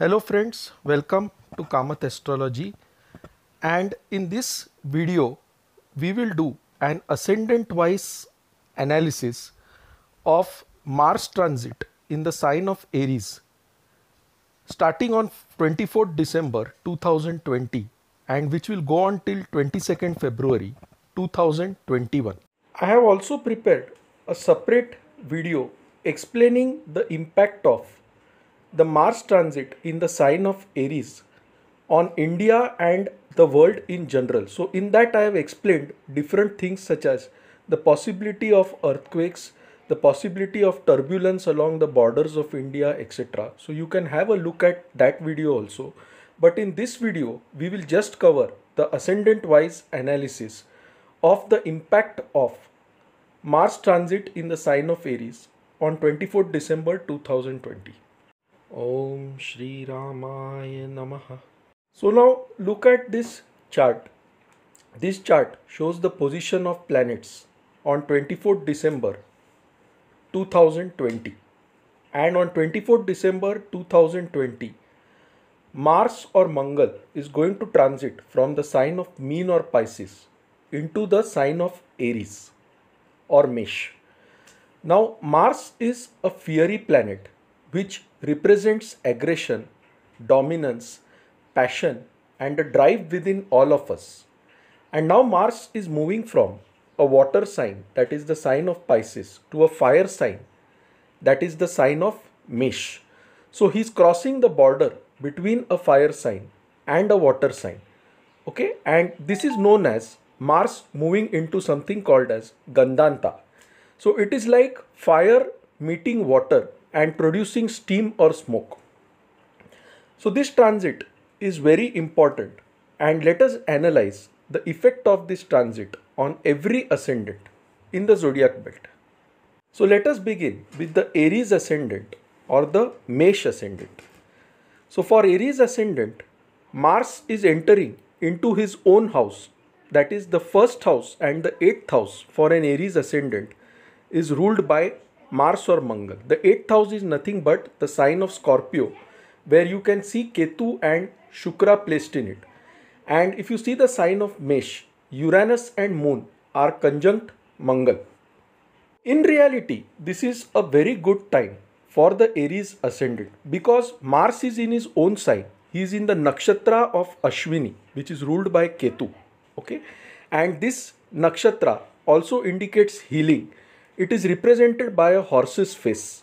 Hello friends, welcome to Kamath Astrology and in this video we will do an ascendant wise analysis of Mars transit in the sign of Aries starting on 24th December 2020 and which will go on till 22nd February 2021. I have also prepared a separate video explaining the impact of the Mars transit in the sign of Aries on India and the world in general. So, in that, I have explained different things such as the possibility of earthquakes, the possibility of turbulence along the borders of India, etc. So, you can have a look at that video also. But in this video, we will just cover the ascendant wise analysis of the impact of Mars transit in the sign of Aries on 24 December 2020. Om Shri Ramaya Namaha. So now look at this chart. This chart shows the position of planets on 24th December 2020 and on 24th December 2020 Mars or Mangal is going to transit from the sign of Mean or Pisces into the sign of Aries or Mesh. Now Mars is a fiery planet which represents aggression, dominance, passion, and a drive within all of us. And now Mars is moving from a water sign, that is the sign of Pisces, to a fire sign, that is the sign of Mesh. So he's crossing the border between a fire sign and a water sign. Okay, and this is known as Mars moving into something called as Gandanta. So it is like fire meeting water and producing steam or smoke. So, this transit is very important, and let us analyze the effect of this transit on every ascendant in the zodiac belt. So, let us begin with the Aries ascendant or the Mesh ascendant. So, for Aries ascendant, Mars is entering into his own house, that is, the first house and the eighth house for an Aries ascendant is ruled by Mars or Mangal. The eighth house is nothing but the sign of Scorpio, where you can see Ketu and Shukra placed in it. And if you see the sign of Mesh, Uranus and Moon are conjunct Mangal. In reality, this is a very good time for the Aries ascendant because Mars is in his own sign. He is in the nakshatra of Ashwini, which is ruled by Ketu. Okay, and this nakshatra also indicates healing it is represented by a horse's face.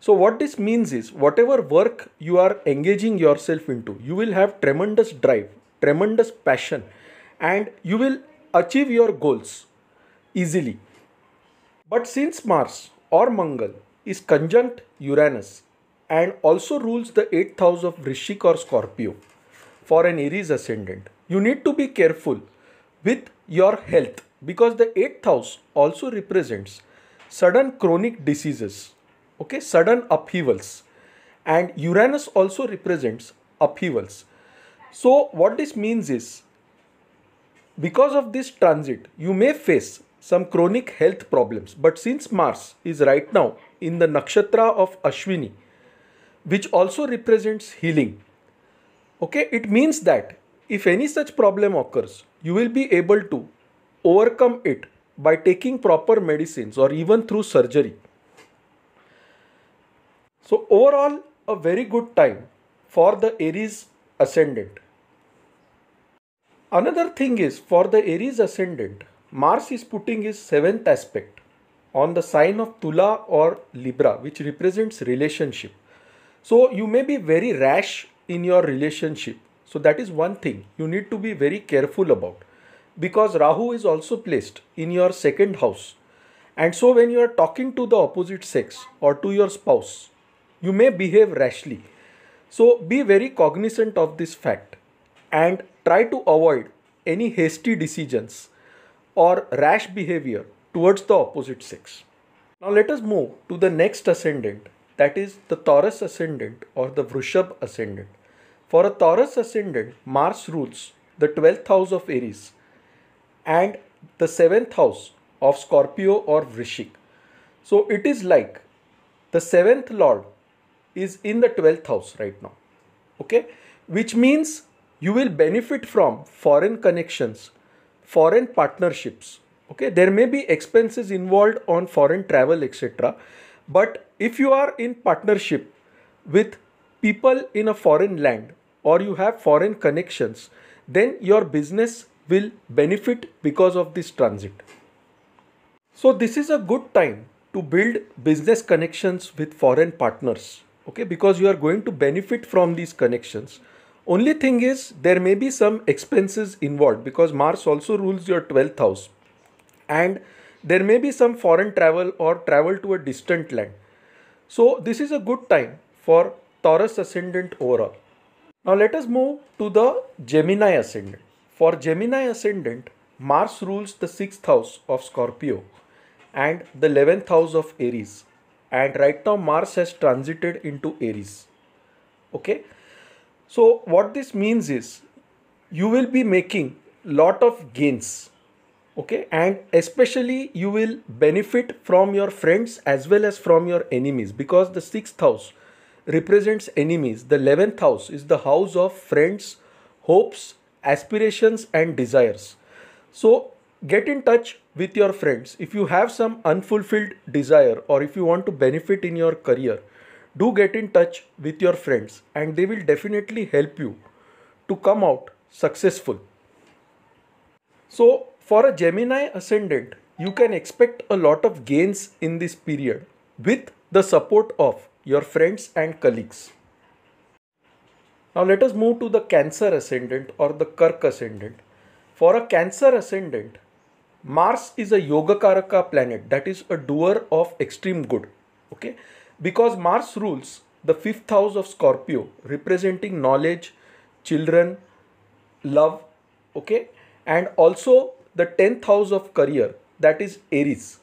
So, what this means is whatever work you are engaging yourself into, you will have tremendous drive, tremendous passion, and you will achieve your goals easily. But since Mars or Mangal is conjunct Uranus and also rules the eighth house of Rishik or Scorpio for an Aries ascendant, you need to be careful with your health because the eighth house also represents sudden chronic diseases, okay, sudden upheavals. And Uranus also represents upheavals. So, what this means is because of this transit, you may face some chronic health problems. But since Mars is right now in the nakshatra of Ashwini, which also represents healing, okay, it means that if any such problem occurs, you will be able to overcome it by taking proper medicines or even through surgery. So, overall, a very good time for the Aries ascendant. Another thing is for the Aries ascendant, Mars is putting his seventh aspect on the sign of Tula or Libra, which represents relationship. So, you may be very rash in your relationship. So, that is one thing you need to be very careful about because Rahu is also placed in your second house. And so, when you are talking to the opposite sex or to your spouse, you may behave rashly. So, be very cognizant of this fact and try to avoid any hasty decisions or rash behavior towards the opposite sex. Now, let us move to the next ascendant, that is the Taurus ascendant or the Vrushab ascendant. For a Taurus ascendant, Mars rules the 12th house of Aries and the seventh house of Scorpio or Vrishik. So it is like the seventh lord is in the 12th house right now. Okay, which means you will benefit from foreign connections, foreign partnerships. Okay, there may be expenses involved on foreign travel, etc. But if you are in partnership with people in a foreign land or you have foreign connections, then your business will benefit because of this transit. So this is a good time to build business connections with foreign partners okay because you are going to benefit from these connections only thing is there may be some expenses involved because mars also rules your 12th house and there may be some foreign travel or travel to a distant land so this is a good time for taurus ascendant overall now let us move to the gemini ascendant for Gemini ascendant, Mars rules the 6th house of Scorpio and the 11th house of Aries. And right now, Mars has transited into Aries. Okay. So, what this means is you will be making lot of gains. Okay. And especially you will benefit from your friends as well as from your enemies because the 6th house represents enemies. The 11th house is the house of friends, hopes, aspirations and desires. So, get in touch with your friends. If you have some unfulfilled desire or if you want to benefit in your career, do get in touch with your friends and they will definitely help you to come out successful. So, for a Gemini ascendant, you can expect a lot of gains in this period with the support of your friends and colleagues. Now let us move to the Cancer ascendant or the Kirk ascendant. For a Cancer ascendant, Mars is a Yogacaraka planet that is a doer of extreme good. Okay, because Mars rules the fifth house of Scorpio, representing knowledge, children, love. Okay, and also the tenth house of career that is Aries.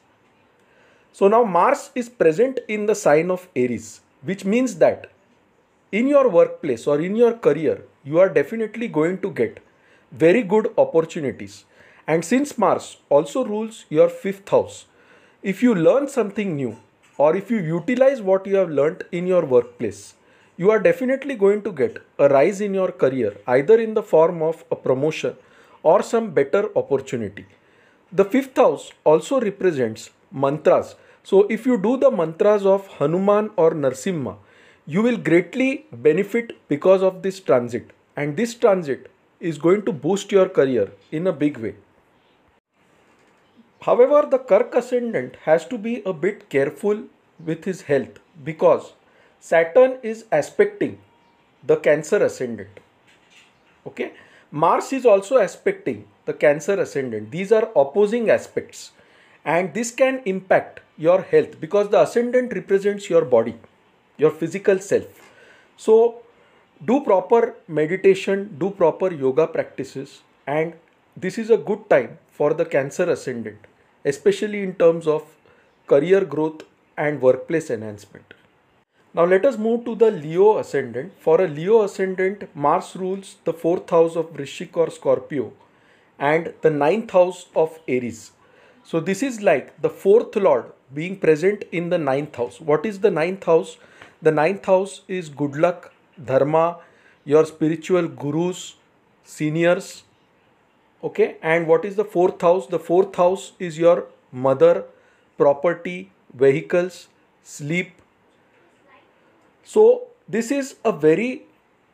So now Mars is present in the sign of Aries, which means that in your workplace or in your career, you are definitely going to get very good opportunities. And since Mars also rules your fifth house, if you learn something new or if you utilize what you have learnt in your workplace, you are definitely going to get a rise in your career, either in the form of a promotion or some better opportunity. The fifth house also represents mantras. So, if you do the mantras of Hanuman or Narsimha, you will greatly benefit because of this transit and this transit is going to boost your career in a big way however the kirk ascendant has to be a bit careful with his health because saturn is aspecting the cancer ascendant okay mars is also aspecting the cancer ascendant these are opposing aspects and this can impact your health because the ascendant represents your body your physical self so do proper meditation do proper yoga practices and this is a good time for the cancer ascendant especially in terms of career growth and workplace enhancement now let us move to the leo ascendant for a leo ascendant mars rules the 4th house of vrishik or scorpio and the ninth house of aries so this is like the fourth lord being present in the ninth house what is the ninth house the ninth house is good luck, dharma, your spiritual gurus, seniors. Okay, and what is the fourth house? The fourth house is your mother, property, vehicles, sleep. So, this is a very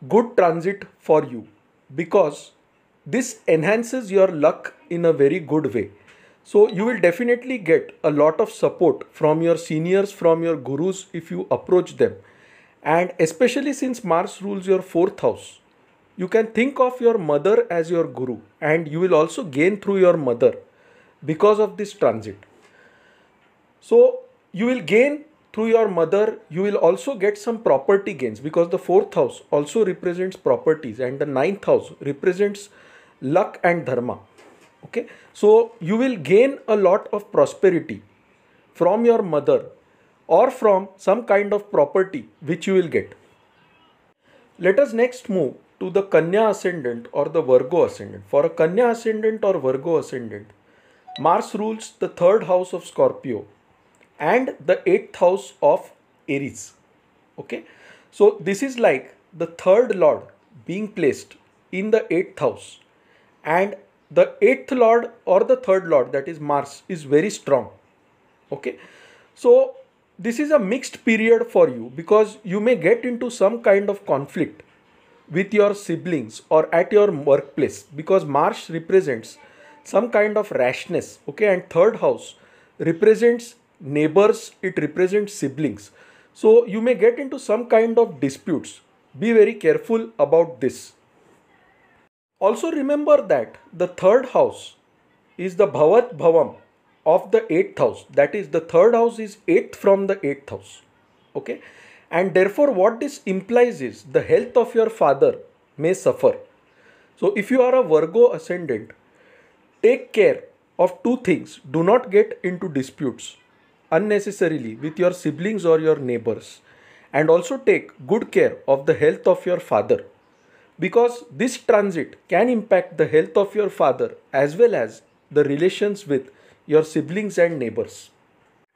good transit for you because this enhances your luck in a very good way. So you will definitely get a lot of support from your seniors, from your gurus if you approach them. And especially since Mars rules your fourth house, you can think of your mother as your guru and you will also gain through your mother because of this transit. So you will gain through your mother, you will also get some property gains because the fourth house also represents properties and the ninth house represents luck and dharma okay so you will gain a lot of prosperity from your mother or from some kind of property which you will get let us next move to the kanya ascendant or the virgo ascendant for a kanya ascendant or virgo ascendant mars rules the third house of scorpio and the eighth house of aries okay so this is like the third lord being placed in the eighth house and the eighth lord or the third lord that is mars is very strong okay so this is a mixed period for you because you may get into some kind of conflict with your siblings or at your workplace because mars represents some kind of rashness okay and third house represents neighbors it represents siblings so you may get into some kind of disputes be very careful about this also remember that the third house is the Bhavat Bhavam of the eighth house. That is the third house is eighth from the eighth house. Okay. And therefore what this implies is the health of your father may suffer. So if you are a Virgo ascendant, take care of two things. Do not get into disputes unnecessarily with your siblings or your neighbors. And also take good care of the health of your father because this transit can impact the health of your father as well as the relations with your siblings and neighbors.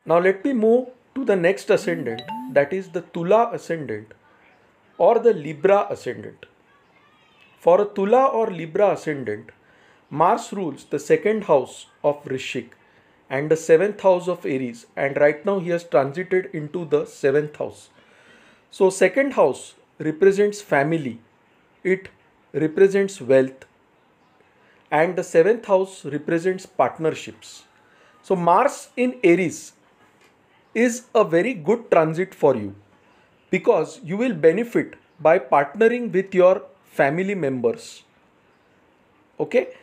Now, let me move to the next ascendant that is the Tula ascendant or the Libra ascendant. For a Tula or Libra ascendant, Mars rules the second house of Rishik and the seventh house of Aries, and right now he has transited into the seventh house. So, second house represents family it represents wealth and the seventh house represents partnerships. So, Mars in Aries is a very good transit for you because you will benefit by partnering with your family members. Okay?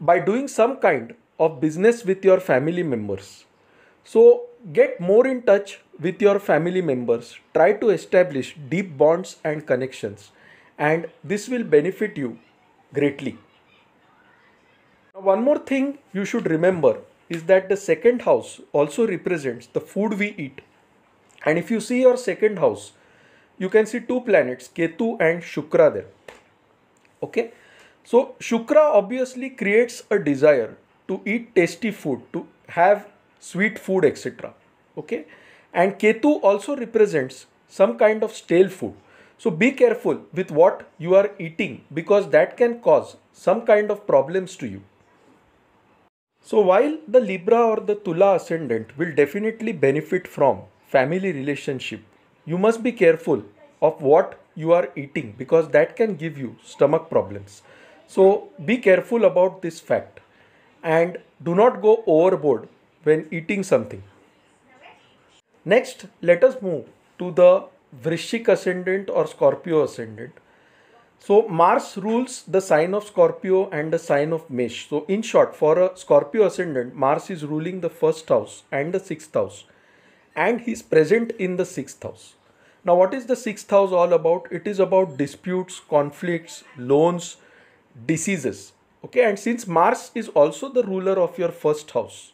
By doing some kind of business with your family members. So, get more in touch with your family members. Try to establish deep bonds and connections and this will benefit you greatly. Now, one more thing you should remember is that the second house also represents the food we eat. And if you see your second house, you can see two planets, Ketu and Shukra there. Okay. So, Shukra obviously creates a desire to eat tasty food, to have sweet food, etc. Okay. And Ketu also represents some kind of stale food. So be careful with what you are eating because that can cause some kind of problems to you. So while the Libra or the Tula ascendant will definitely benefit from family relationship, you must be careful of what you are eating because that can give you stomach problems. So be careful about this fact and do not go overboard when eating something. Next, let us move to the Vrishik ascendant or Scorpio ascendant. So Mars rules the sign of Scorpio and the sign of Mesh. So in short, for a Scorpio ascendant, Mars is ruling the first house and the sixth house. And he is present in the sixth house. Now what is the sixth house all about? It is about disputes, conflicts, loans, diseases. Okay, and since Mars is also the ruler of your first house,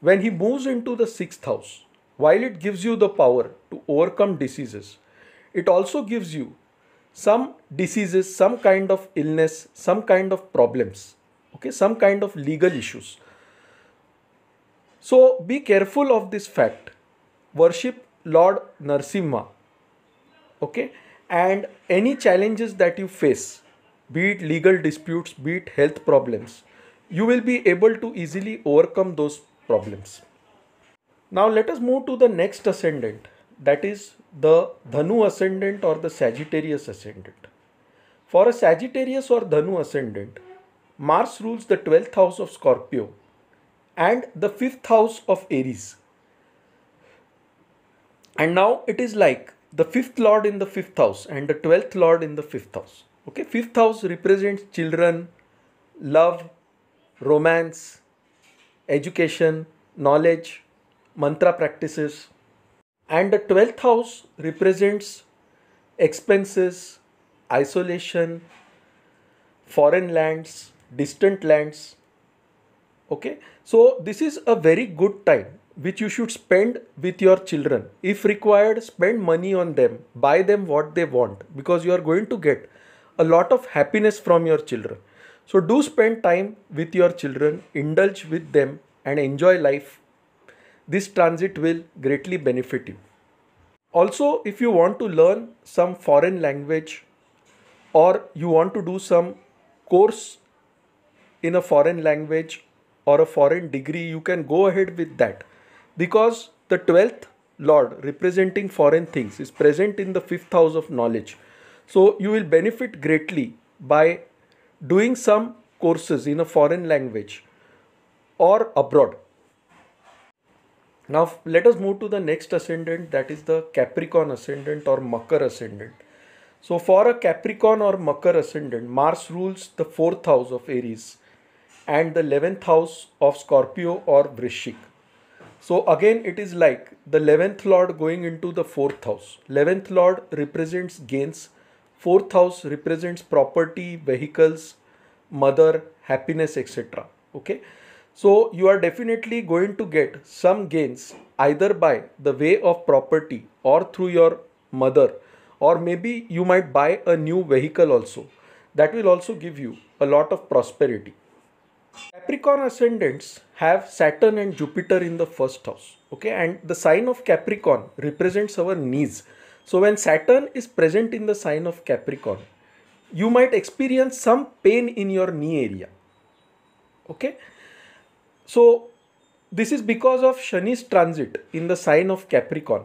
when he moves into the sixth house, while it gives you the power to overcome diseases, it also gives you some diseases, some kind of illness, some kind of problems, okay, some kind of legal issues. So be careful of this fact. Worship Lord Narsimha, okay, and any challenges that you face, be it legal disputes, be it health problems, you will be able to easily overcome those problems. Now let us move to the next ascendant that is the Dhanu ascendant or the Sagittarius ascendant. For a Sagittarius or Dhanu ascendant, Mars rules the 12th house of Scorpio and the 5th house of Aries. And now it is like the 5th lord in the 5th house and the 12th lord in the 5th house. Okay, 5th house represents children, love, romance, education, knowledge, mantra practices. And the 12th house represents expenses, isolation, foreign lands, distant lands. Okay, so this is a very good time which you should spend with your children. If required, spend money on them, buy them what they want because you are going to get a lot of happiness from your children. So, do spend time with your children, indulge with them, and enjoy life this transit will greatly benefit you. Also, if you want to learn some foreign language or you want to do some course in a foreign language or a foreign degree, you can go ahead with that because the 12th Lord representing foreign things is present in the fifth house of knowledge. So, you will benefit greatly by doing some courses in a foreign language or abroad. Now let us move to the next ascendant that is the Capricorn ascendant or Makar ascendant. So for a Capricorn or Makar ascendant, Mars rules the fourth house of Aries and the 11th house of Scorpio or Vrishik. So again it is like the 11th lord going into the 4th house. 11th lord represents gains, 4th house represents property, vehicles, mother, happiness etc. Okay. So you are definitely going to get some gains either by the way of property or through your mother or maybe you might buy a new vehicle also. That will also give you a lot of prosperity. Capricorn ascendants have Saturn and Jupiter in the first house. Okay, and the sign of Capricorn represents our knees. So when Saturn is present in the sign of Capricorn, you might experience some pain in your knee area. Okay, so this is because of Shani's transit in the sign of Capricorn.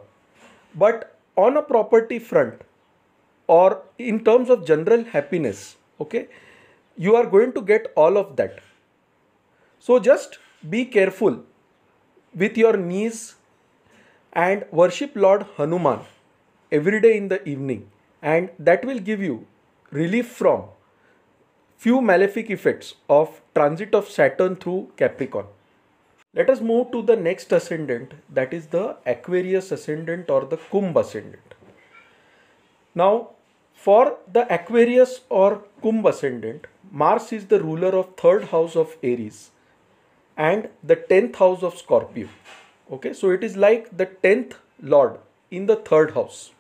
But on a property front or in terms of general happiness, okay, you are going to get all of that. So just be careful with your knees and worship Lord Hanuman every day in the evening, and that will give you relief from few malefic effects of transit of Saturn through Capricorn. Let us move to the next ascendant that is the Aquarius ascendant or the Kumbh ascendant. Now for the Aquarius or Kumbh ascendant, Mars is the ruler of third house of Aries and the 10th house of Scorpio. Okay, so it is like the 10th lord in the third house.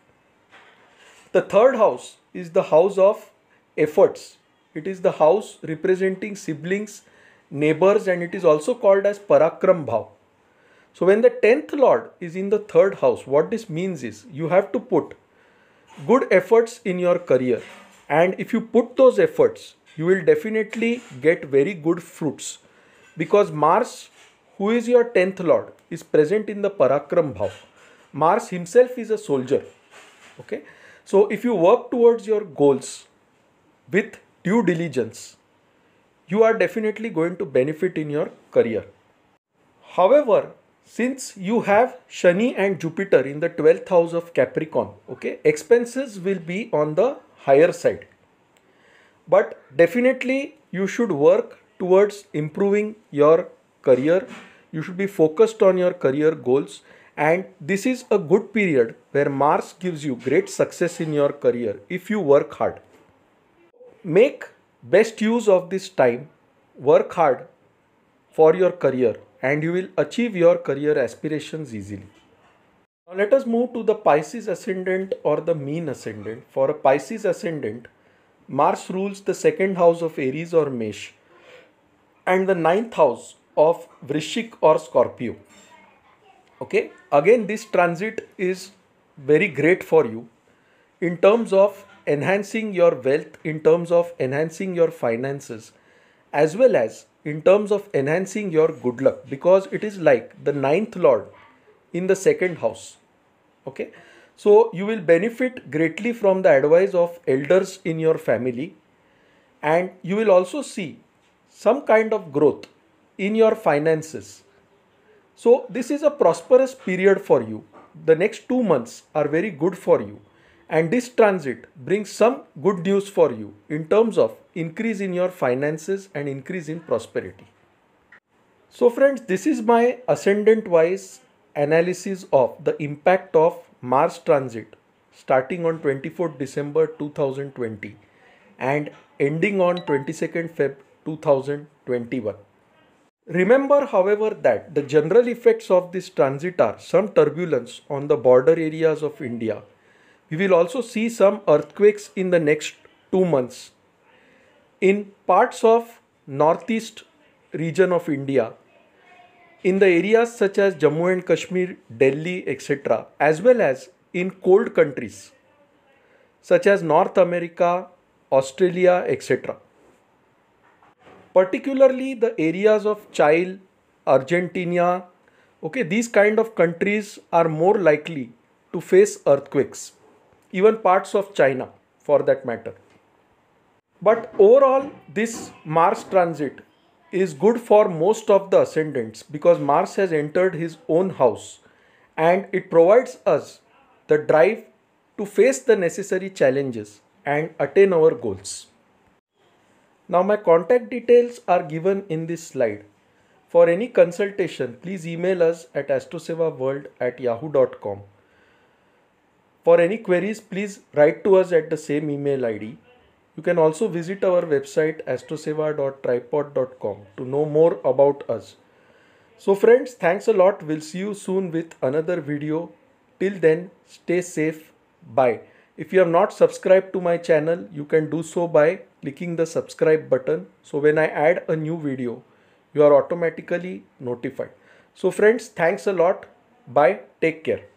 The third house is the house of efforts it is the house representing siblings, neighbors, and it is also called as Parakram Bhav. So when the 10th Lord is in the third house, what this means is you have to put good efforts in your career. And if you put those efforts, you will definitely get very good fruits. Because Mars, who is your 10th Lord, is present in the Parakram Bhav. Mars himself is a soldier. Okay. So if you work towards your goals with due diligence, you are definitely going to benefit in your career. However, since you have Shani and Jupiter in the 12th house of Capricorn, okay, expenses will be on the higher side. But definitely you should work towards improving your career. You should be focused on your career goals. And this is a good period where Mars gives you great success in your career if you work hard make best use of this time work hard for your career and you will achieve your career aspirations easily now let us move to the pisces ascendant or the mean ascendant for a pisces ascendant mars rules the second house of aries or mesh and the ninth house of vrishik or scorpio okay again this transit is very great for you in terms of enhancing your wealth in terms of enhancing your finances as well as in terms of enhancing your good luck because it is like the ninth lord in the second house okay so you will benefit greatly from the advice of elders in your family and you will also see some kind of growth in your finances so this is a prosperous period for you the next 2 months are very good for you and this transit brings some good news for you in terms of increase in your finances and increase in prosperity. So friends, this is my ascendant wise analysis of the impact of Mars transit starting on 24th December 2020 and ending on 22nd Feb 2021. Remember, however, that the general effects of this transit are some turbulence on the border areas of India we will also see some earthquakes in the next two months. In parts of northeast region of India, in the areas such as Jammu and Kashmir, Delhi, etc., as well as in cold countries such as North America, Australia, etc. Particularly the areas of Chile, Argentina, okay, these kind of countries are more likely to face earthquakes even parts of China for that matter. But overall, this Mars transit is good for most of the ascendants because Mars has entered his own house and it provides us the drive to face the necessary challenges and attain our goals. Now, my contact details are given in this slide. For any consultation, please email us at astrosevaworld at yahoo.com. For any queries, please write to us at the same email ID. You can also visit our website astroseva.tripod.com to know more about us. So friends, thanks a lot. We'll see you soon with another video. Till then, stay safe. Bye. If you have not subscribed to my channel, you can do so by clicking the subscribe button. So when I add a new video, you are automatically notified. So friends, thanks a lot. Bye. Take care.